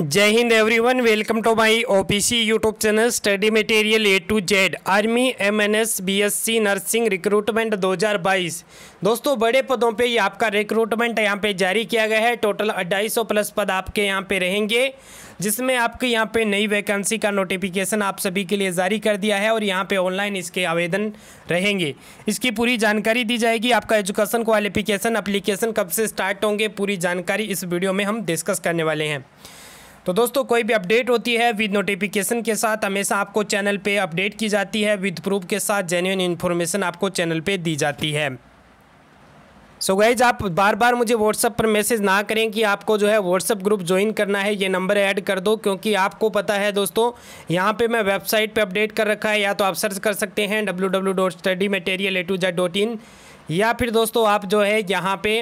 जय हिंद everyone welcome to my OPC YouTube channel study material A to Z army MNS BSc nursing recruitment 2022 दोस्तों बड़े पदों पे ये आपका रिक्रूटमेंट यहाँ पे जारी किया गया है टोटल सौ प्लस पद आपके यहाँ पे रहेंगे जिसमें आपके यहाँ पे नई वैकेंसी का नोटिफिकेशन आप सभी के लिए जारी कर दिया है और यहाँ पे ऑनलाइन इसके आवेदन रहेंगे इसकी पूरी जानकारी दी जाएगी आपका एजुकेशन क्वालिफिकेशन अप्लीकेशन कब से स्टार्ट होंगे पूरी जानकारी इस वीडियो में हम डिस्कस करने वाले हैं तो दोस्तों कोई भी अपडेट होती है विद नोटिफिकेशन के साथ हमेशा आपको चैनल पे अपडेट की जाती है विद प्रूफ के साथ जेन्यून इन्फॉर्मेशन आपको चैनल पे दी जाती है सो so गाइज आप बार बार मुझे व्हाट्सअप पर मैसेज ना करें कि आपको जो है व्हाट्सअप ग्रुप ज्वाइन करना है ये नंबर ऐड कर दो क्योंकि आपको पता है दोस्तों यहाँ पे मैं वेबसाइट पे अपडेट कर रखा है या तो आप सर्च कर सकते हैं W W dot study material A to Z dot in या फिर दोस्तों आप जो है यहाँ पे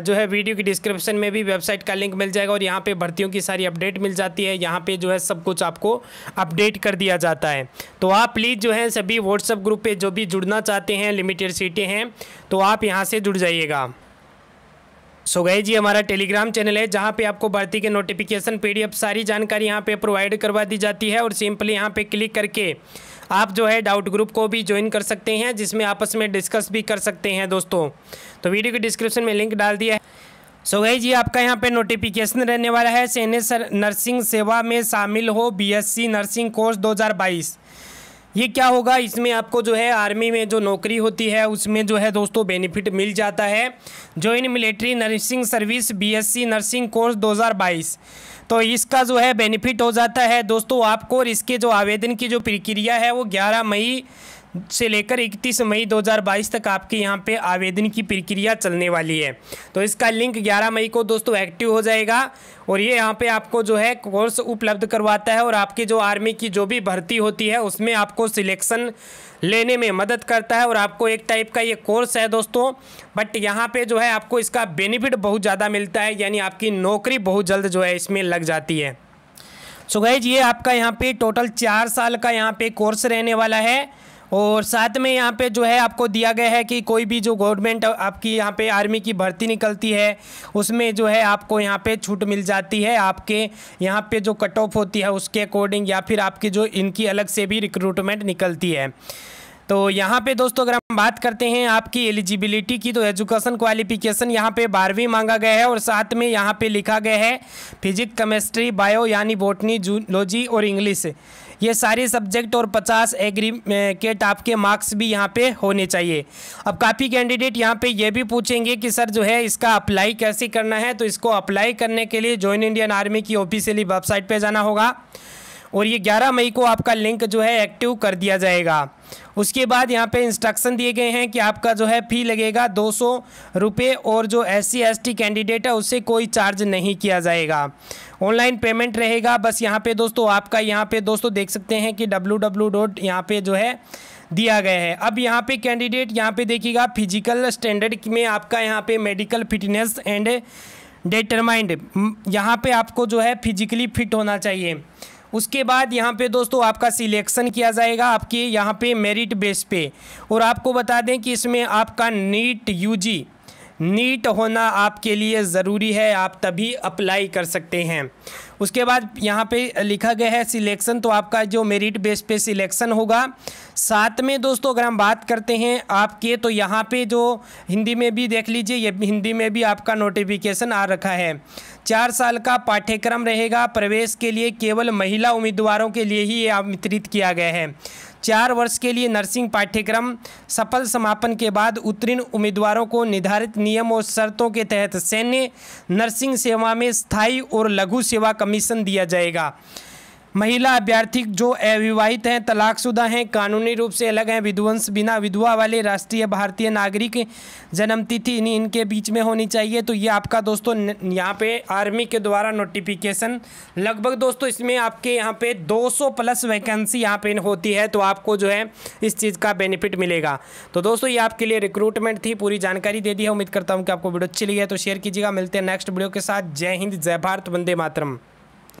जो है वीडियो की डिस्क्रिप्शन में भी वेबसाइट का लिंक मिल जाएगा और यहाँ पे भर्तियों की सारी अपडेट मिल जाती है यहाँ पे जो है सब कुछ आपको अपडेट कर दिया जाता है तो आप प्लीज़ जो है सभी व्हाट्सअप ग्रुप पर जो भी जुड़ना चाहते हैं लिमिटेड सीटें हैं तो आप यहाँ से जुड़ जाइएगा सो गए जी हमारा टेलीग्राम चैनल है जहाँ पे आपको भर्ती के नोटिफिकेशन पीडीएफ सारी जानकारी यहाँ पे प्रोवाइड करवा दी जाती है और सिंपली यहाँ पे क्लिक करके आप जो है डाउट ग्रुप को भी ज्वाइन कर सकते हैं जिसमें आपस में डिस्कस भी कर सकते हैं दोस्तों तो वीडियो के डिस्क्रिप्शन में लिंक डाल दिया है सो गई जी आपका यहाँ पे नोटिफिकेशन रहने वाला है सी नर्सिंग सेवा में शामिल हो बीएससी नर्सिंग कोर्स 2022 ये क्या होगा इसमें आपको जो है आर्मी में जो नौकरी होती है उसमें जो है दोस्तों बेनिफिट मिल जाता है join military nursing service BSc nursing course 2022 तो इसका जो है बेनिफिट हो जाता है दोस्तों आपको और इसके जो आवेदन की जो प्रक्रिया है वो 11 मई से लेकर 31 मई 2022 तक आपके यहाँ पे आवेदन की प्रक्रिया चलने वाली है तो इसका लिंक 11 मई को दोस्तों एक्टिव हो जाएगा और ये यहाँ पे आपको जो है कोर्स उपलब्ध करवाता है और आपकी जो आर्मी की जो भी भर्ती होती है उसमें आपको सिलेक्शन लेने में मदद करता है और आपको एक टाइप का ये कोर्स है दोस्तों बट यहाँ पे जो है आपको इसका बेनिफिट बहुत ज़्यादा मिलता है यानी आपकी नौकरी बहुत जल्द जो है इसमें लग जाती है सो so गैज ये आपका यहाँ पे टोटल चार साल का यहाँ पे कोर्स रहने वाला है और साथ में यहाँ पे जो है आपको दिया गया है कि कोई भी जो गवर्नमेंट आपकी यहाँ पे आर्मी की भर्ती निकलती है उसमें जो है आपको यहाँ पे छूट मिल जाती है आपके यहाँ पे जो कट ऑफ होती है उसके अकॉर्डिंग या फिर आपकी जो इनकी अलग से भी रिक्रूटमेंट निकलती है तो यहाँ पे दोस्तों अगर हम बात करते हैं आपकी एलिजिबिलिटी की तो एजुकेशन क्वालिफिकेशन यहाँ पे बारहवीं मांगा गया है और साथ में यहाँ पे लिखा गया है फिजिक्स केमिस्ट्री बायो यानी बोटनी जूलॉजी और इंग्लिश ये सारे सब्जेक्ट और पचास एग्री के टाप के मार्क्स भी यहाँ पे होने चाहिए अब काफ़ी कैंडिडेट यहाँ पे ये भी पूछेंगे कि सर जो है इसका अप्लाई कैसे करना है तो इसको अप्लाई करने के लिए जॉइन इंडियन आर्मी की ऑफिशियली वेबसाइट पर जाना होगा और ये 11 मई को आपका लिंक जो है एक्टिव कर दिया जाएगा उसके बाद यहाँ पे इंस्ट्रक्शन दिए गए हैं कि आपका जो है फ़ी लगेगा दो सौ रुपये और जो S C S T candidate है उससे कोई चार्ज नहीं किया जाएगा ऑनलाइन पेमेंट रहेगा बस यहाँ पे दोस्तों आपका यहाँ पे दोस्तों देख सकते हैं कि डब्ल्यू डब्ल्यू डॉट यहाँ पे जो है दिया गया है अब यहाँ पे कैंडिडेट यहाँ पे देखिएगा फिजिकल स्टैंडर्ड में आपका यहाँ पे मेडिकल फिटनेस एंड डेटरमाइंड यहाँ पे आपको जो है फिजिकली फिट होना चाहिए उसके बाद यहाँ पे दोस्तों आपका सिलेक्शन किया जाएगा आपके यहाँ पे मेरिट बेस पे और आपको बता दें कि इसमें आपका नीट यूजी नीट होना आपके लिए ज़रूरी है आप तभी अप्लाई कर सकते हैं उसके बाद यहाँ पे लिखा गया है सिलेक्शन तो आपका जो मेरिट बेस पे सिलेक्शन होगा साथ में दोस्तों अगर हम बात करते हैं आपके तो यहाँ पे जो हिंदी में भी देख लीजिए ये हिंदी में भी आपका नोटिफिकेशन आ रखा है चार साल का पाठ्यक्रम रहेगा प्रवेश के लिए केवल महिला उम्मीदवारों के लिए ही ये आमंत्रित किया गया है चार वर्ष के लिए नर्सिंग पाठ्यक्रम सफल समापन के बाद उत्तीर्ण उम्मीदवारों को निर्धारित नियम और शर्तों के तहत सैन्य नर्सिंग सेवा में स्थायी और लघु सेवा कमीशन दिया जाएगा महिला अभ्यर्थी जो अविवाहित हैं तलाकशुदा हैं कानूनी रूप से अलग हैं विध्वंस बिना विधवा वाले राष्ट्रीय भारतीय नागरिक जन्मतिथि इन्हीं इनके बीच में होनी चाहिए तो ये आपका दोस्तों यहाँ पे आर्मी के द्वारा नोटिफिकेशन लगभग दोस्तों इसमें आपके यहाँ पे 200 प्लस वैकेंसी यहाँ पे होती है तो आपको जो है इस चीज़ का बेनिफिट मिलेगा तो दोस्तों ये आपके लिए रिक्रूटमेंट थी पूरी जानकारी दे दी है उम्मीद करता हूँ कि आपको वीडियो अच्छी लगी है तो शेयर कीजिएगा मिलते हैं नेक्स्ट वीडियो के साथ जय हिंद जय भारत वंदे मातरम